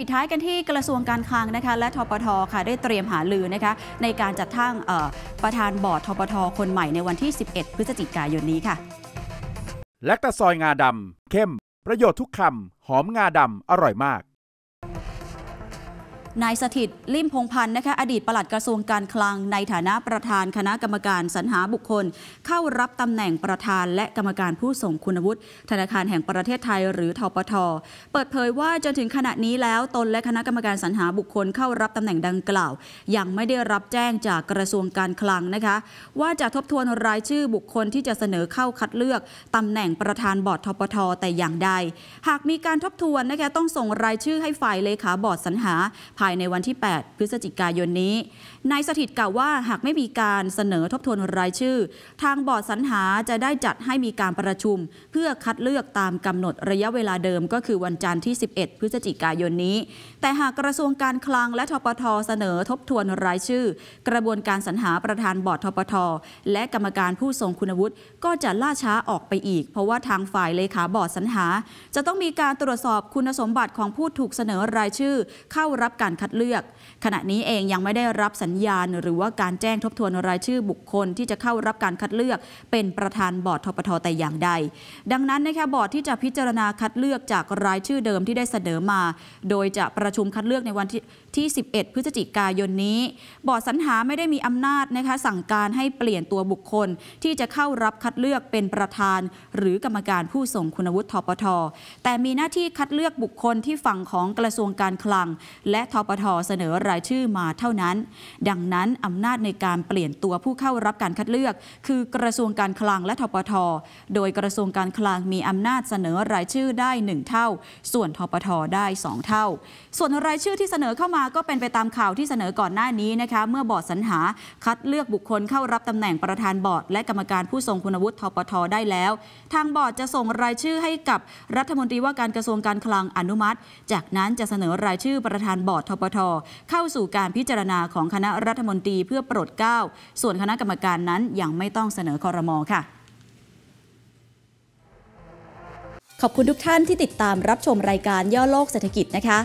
ปิดท้ายกันที่กระทรวงการคลังนะคะ และทปทค่ะได้เตรียมหาลือนะคะ ในการจัดทั้งประธานบอร์ดทปท คนใหม่ในวันที่ 11 พฤศจิกายนนี้ค่ะ แลคตาซอยงาดำเข้ม ประโยชน์ทุกคำหอมงาดำอร่อยมากนายสถิตลิมพงพันธ์นะคะอดีตปลัดกระทรวงการคลัง ในฐานะประธานคณะกรรมการสรรหาบุคคล เข้ารับตำแหน่งประธานและกรรมการผู้ส่งคุณวุฒิ ธนาคารแห่งประเทศไทยหรือทปท เปิดเผยว่าจนถึงขณะนี้แล้วตนและคณะกรรมการสรรหาบุคคล เข้ารับตำแหน่งดังกล่าว ยังไม่ได้รับแจ้งจากกระทรวงการคลังนะคะว่าจะทบทวนรายชื่อบุคคลที่จะเสนอเข้าคัดเลือกตำแหน่งประธานบอร์ดทปท แต่อย่างใดหากมีการทบทวนนะคะต้องส่งรายชื่อให้ฝ่ายเลขาบอร์ดสรรหาภายในวันที่ 8 พฤศจิกายนนี้ นายสถิตกล่าวว่าหากไม่มีการเสนอทบทวนรายชื่อ ทางบอร์ดสรรหาจะได้จัดให้มีการประชุม เพื่อคัดเลือกตามกำหนดระยะเวลาเดิม ก็คือวันจันทร์ที่ 11 พฤศจิกายนนี้ แต่หากกระทรวงการคลังและทปทเสนอทบทวนรายชื่อ กระบวนการสรรหาประธานบอร์ดทปทและกรรมการผู้ทรงคุณวุฒิก็จะล่าช้าออกไปอีก เพราะว่าทางฝ่ายเลขาบอร์ดสรรหา จะต้องมีการตรวจสอบคุณสมบัติของผู้ถูกเสนอรายชื่อ เข้ารับการการคัดเลือก ขณะนี้เองยังไม่ได้รับสัญญาณหรือว่าการแจ้งทบทวนรายชื่อบุคคล ที่จะเข้ารับการคัดเลือกเป็นประธานบอร์ดทปทแต่อย่างใด ดังนั้นนะคะบอร์ดที่จะพิจารณาคัดเลือกจากรายชื่อเดิมที่ได้เสนอมา โดยจะประชุมคัดเลือกในวันที่ที่11 พฤศจิกายนนี้ บอร์ดสรรหาไม่ได้มีอำนาจนะคะสั่งการให้เปลี่ยนตัวบุคคลที่จะเข้ารับคัดเลือกเป็นประธาน หรือกรรมการผู้ส่งคุณวุฒิทปทแต่มีหน้าที่คัดเลือกบุคคลที่ฝั่งของกระทรวงการคลังและทปทเสนอรายชื่อมาเท่านั้น ดังนั้นอำนาจในการเปลี่ยนตัวผู้เข้ารับการคัดเลือก คือกระทรวงการคลังและทปท โดยกระทรวงการคลังมีอำนาจเสนอรายชื่อได้ 1 เท่า ส่วนทปทได้ 2 เท่า ส่วนรายชื่อที่เสนอเข้ามาก็เป็นไปตามข่าวที่เสนอก่อนหน้านี้นะคะ เมื่อบอร์ดสรรหาคัดเลือกบุคคลเข้ารับตำแหน่งประธานบอร์ดและกรรมการผู้ทรงคุณวุฒิทปทได้แล้ว ทางบอร์ดจะส่งรายชื่อให้กับรัฐมนตรีว่าการกระทรวงการคลังอนุมัติ จากนั้นจะเสนอรายชื่อประธานบอร์ดทปทเข้าสู่การพิจารณาของคณะรัฐมนตรีเพื่อโปรดเกล้าส่วนคณะกรรมการนั้นยังไม่ต้องเสนอคอรมอค่ะ ขอบคุณทุกท่านที่ติดตามรับชมรายการย่อโลกเศรษฐกิจนะคะ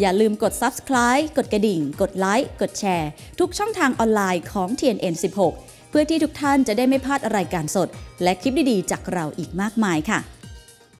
อย่าลืมกด subscribe กดกระดิ่ง กดไลค์กดแชร์ ทุกช่องทางออนไลน์ของ TNN 16เพื่อที่ทุกท่านจะได้ไม่พลาดรายการสด และคลิปดีๆจากเราอีกมากมายค่ะ